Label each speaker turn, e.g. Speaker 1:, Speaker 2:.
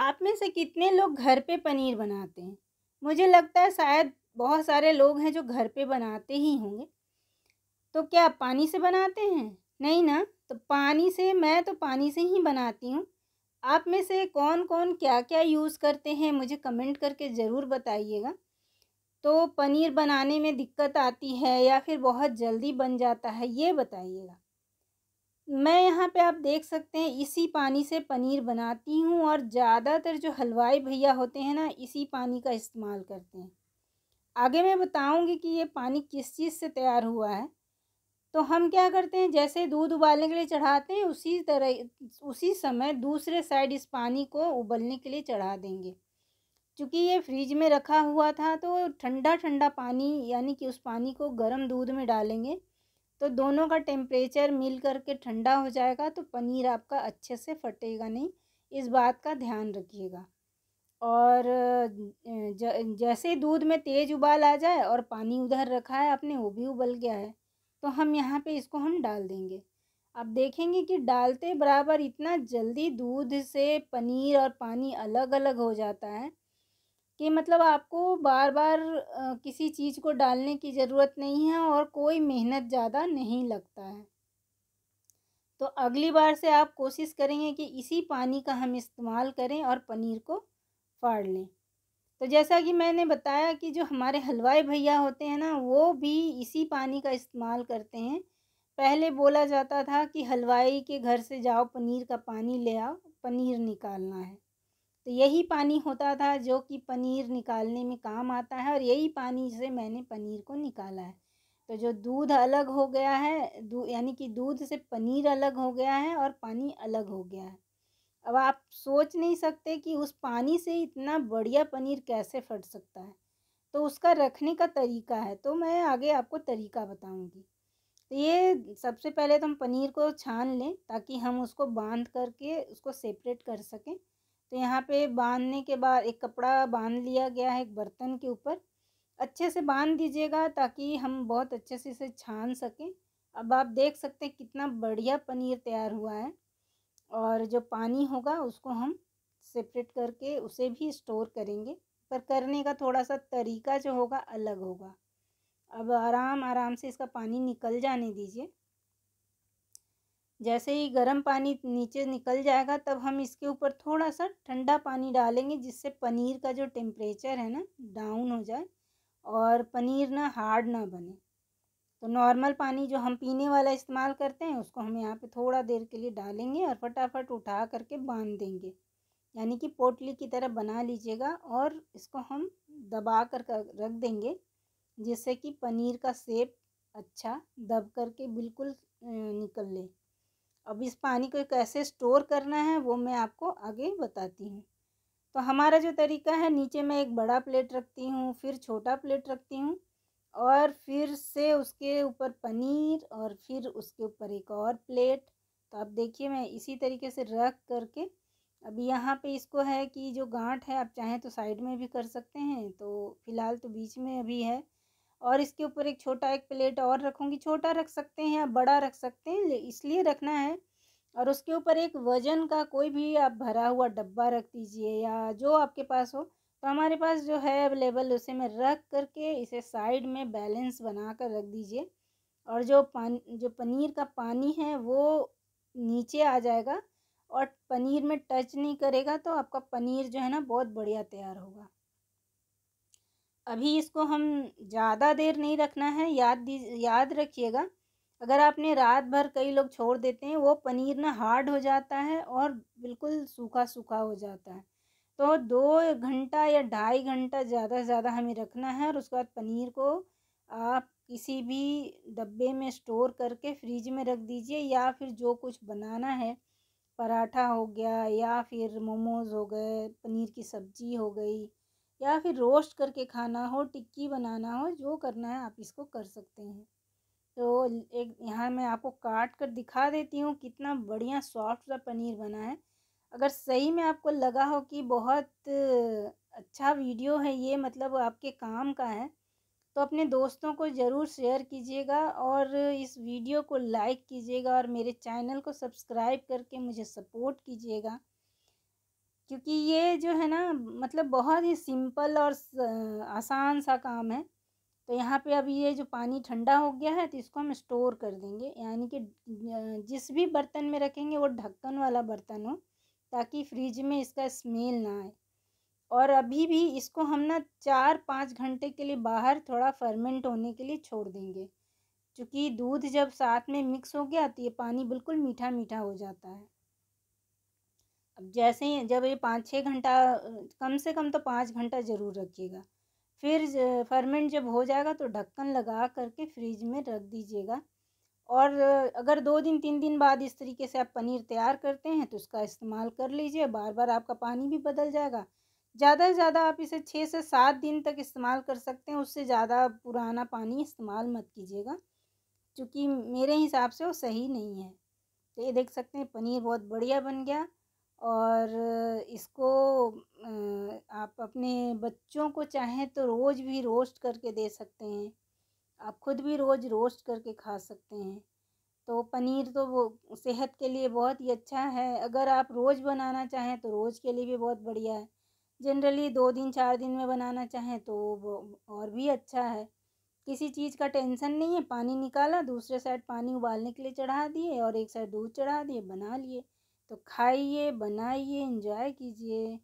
Speaker 1: आप में से कितने लोग घर पे पनीर बनाते हैं मुझे लगता है शायद बहुत सारे लोग हैं जो घर पे बनाते ही होंगे तो क्या आप पानी से बनाते हैं नहीं ना तो पानी से मैं तो पानी से ही बनाती हूँ आप में से कौन कौन क्या क्या यूज़ करते हैं मुझे कमेंट करके ज़रूर बताइएगा तो पनीर बनाने में दिक्कत आती है या फिर बहुत जल्दी बन जाता है ये बताइएगा मैं यहाँ पे आप देख सकते हैं इसी पानी से पनीर बनाती हूँ और ज़्यादातर जो हलवाई भैया होते हैं ना इसी पानी का इस्तेमाल करते हैं आगे मैं बताऊँगी कि ये पानी किस चीज़ से तैयार हुआ है तो हम क्या करते हैं जैसे दूध उबालने के लिए चढ़ाते हैं उसी तरह उसी समय दूसरे साइड इस पानी को उबलने के लिए चढ़ा देंगे क्योंकि ये फ्रिज में रखा हुआ था तो ठंडा ठंडा पानी यानी कि उस पानी को गर्म दूध में डालेंगे तो दोनों का टेम्परेचर मिल करके ठंडा हो जाएगा तो पनीर आपका अच्छे से फटेगा नहीं इस बात का ध्यान रखिएगा और ज, जैसे दूध में तेज़ उबाल आ जाए और पानी उधर रखा है आपने वो भी उबल गया है तो हम यहाँ पे इसको हम डाल देंगे आप देखेंगे कि डालते बराबर इतना जल्दी दूध से पनीर और पानी अलग अलग हो जाता है कि मतलब आपको बार बार किसी चीज़ को डालने की ज़रूरत नहीं है और कोई मेहनत ज़्यादा नहीं लगता है तो अगली बार से आप कोशिश करेंगे कि इसी पानी का हम इस्तेमाल करें और पनीर को फाड़ लें तो जैसा कि मैंने बताया कि जो हमारे हलवाई भैया होते हैं ना वो भी इसी पानी का इस्तेमाल करते हैं पहले बोला जाता था कि हलवाई के घर से जाओ पनीर का पानी ले आओ पनीर निकालना है तो यही पानी होता था जो कि पनीर निकालने में काम आता है और यही पानी से मैंने पनीर को निकाला है तो जो दूध अलग हो गया है यानी कि दूध से पनीर अलग हो गया है और पानी अलग हो गया है अब आप सोच नहीं सकते कि उस पानी से इतना बढ़िया पनीर कैसे फट सकता है तो उसका रखने का तरीका है तो मैं आगे आपको तरीका बताऊंगी तो ये सबसे पहले तो हम पनीर को छान लें ताकि हम उसको बांध करके उसको सेपरेट कर सकें तो यहाँ पे बांधने के बाद एक कपड़ा बांध लिया गया है एक बर्तन के ऊपर अच्छे से बांध दीजिएगा ताकि हम बहुत अच्छे से इसे छान सकें अब आप देख सकते हैं कितना बढ़िया पनीर तैयार हुआ है और जो पानी होगा उसको हम सेपरेट करके उसे भी स्टोर करेंगे पर करने का थोड़ा सा तरीका जो होगा अलग होगा अब आराम आराम से इसका पानी निकल जाने दीजिए जैसे ही गर्म पानी नीचे निकल जाएगा तब हम इसके ऊपर थोड़ा सा ठंडा पानी डालेंगे जिससे पनीर का जो टेम्परेचर है ना डाउन हो जाए और पनीर ना हार्ड ना बने तो नॉर्मल पानी जो हम पीने वाला इस्तेमाल करते हैं उसको हम यहाँ पे थोड़ा देर के लिए डालेंगे और फटाफट उठा करके बांध देंगे यानी कि पोटली की तरह बना लीजिएगा और इसको हम दबा कर रख देंगे जिससे कि पनीर का सेप अच्छा दब करके बिल्कुल निकल ले अब इस पानी को कैसे स्टोर करना है वो मैं आपको आगे बताती हूँ तो हमारा जो तरीका है नीचे मैं एक बड़ा प्लेट रखती हूँ फिर छोटा प्लेट रखती हूँ और फिर से उसके ऊपर पनीर और फिर उसके ऊपर एक और प्लेट तो आप देखिए मैं इसी तरीके से रख करके अभी यहाँ पे इसको है कि जो गांठ है आप चाहें तो साइड में भी कर सकते हैं तो फ़िलहाल तो बीच में अभी है और इसके ऊपर एक छोटा एक प्लेट और रखूँगी छोटा रख सकते हैं आप बड़ा रख सकते हैं इसलिए रखना है और उसके ऊपर एक वजन का कोई भी आप भरा हुआ डब्बा रख दीजिए या जो आपके पास हो तो हमारे पास जो है अवेलेबल उसे में रख करके इसे साइड में बैलेंस बना कर रख दीजिए और जो पान जो पनीर का पानी है वो नीचे आ जाएगा और पनीर में टच नहीं करेगा तो आपका पनीर जो है ना बहुत बढ़िया तैयार होगा अभी इसको हम ज़्यादा देर नहीं रखना है याद याद रखिएगा अगर आपने रात भर कई लोग छोड़ देते हैं वो पनीर ना हार्ड हो जाता है और बिल्कुल सूखा सूखा हो जाता है तो दो घंटा या ढाई घंटा ज़्यादा से ज़्यादा हमें रखना है और उसके बाद पनीर को आप किसी भी डब्बे में स्टोर करके फ्रिज में रख दीजिए या फिर जो कुछ बनाना है पराठा हो गया या फिर मोमोज़ हो गए पनीर की सब्ज़ी हो गई या फिर रोस्ट करके खाना हो टिक्की बनाना हो जो करना है आप इसको कर सकते हैं तो एक यहाँ मैं आपको काट कर दिखा देती हूँ कितना बढ़िया सॉफ्ट सा पनीर बना है अगर सही में आपको लगा हो कि बहुत अच्छा वीडियो है ये मतलब आपके काम का है तो अपने दोस्तों को ज़रूर शेयर कीजिएगा और इस वीडियो को लाइक कीजिएगा और मेरे चैनल को सब्सक्राइब करके मुझे सपोर्ट कीजिएगा क्योंकि ये जो है ना मतलब बहुत ही सिंपल और आसान सा काम है तो यहाँ पे अब ये जो पानी ठंडा हो गया है तो इसको हम स्टोर कर देंगे यानी कि जिस भी बर्तन में रखेंगे वो ढक्कन वाला बर्तन हो ताकि फ्रिज में इसका स्मेल ना आए और अभी भी इसको हम ना चार पाँच घंटे के लिए बाहर थोड़ा फर्मेंट होने के लिए छोड़ देंगे क्योंकि दूध जब साथ में मिक्स हो गया तो ये पानी बिल्कुल मीठा मीठा हो जाता है अब जैसे ही जब ये पाँच छः घंटा कम से कम तो पाँच घंटा ज़रूर रखिएगा फिर फर्मेंट जब हो जाएगा तो ढक्कन लगा करके फ्रिज में रख दीजिएगा और अगर दो दिन तीन दिन बाद इस तरीके से आप पनीर तैयार करते हैं तो उसका इस्तेमाल कर लीजिए बार बार आपका पानी भी बदल जाएगा ज़्यादा से ज़्यादा आप इसे छः से सात दिन तक इस्तेमाल कर सकते हैं उससे ज़्यादा पुराना पानी इस्तेमाल मत कीजिएगा क्योंकि मेरे हिसाब से वो सही नहीं है तो ये देख सकते हैं पनीर बहुत बढ़िया बन गया और इसको आप अपने बच्चों को चाहें तो रोज़ भी रोस्ट करके दे सकते हैं आप खुद भी रोज़ रोस्ट करके खा सकते हैं तो पनीर तो वो सेहत के लिए बहुत ही अच्छा है अगर आप रोज़ बनाना चाहें तो रोज़ के लिए भी बहुत बढ़िया है जनरली दो दिन चार दिन में बनाना चाहें तो और भी अच्छा है किसी चीज़ का टेंशन नहीं है पानी निकाला दूसरे साइड पानी उबालने के लिए चढ़ा दिए और एक साइड दूध चढ़ा दिए बना लिए तो खाइए बनाइए इंजॉय कीजिए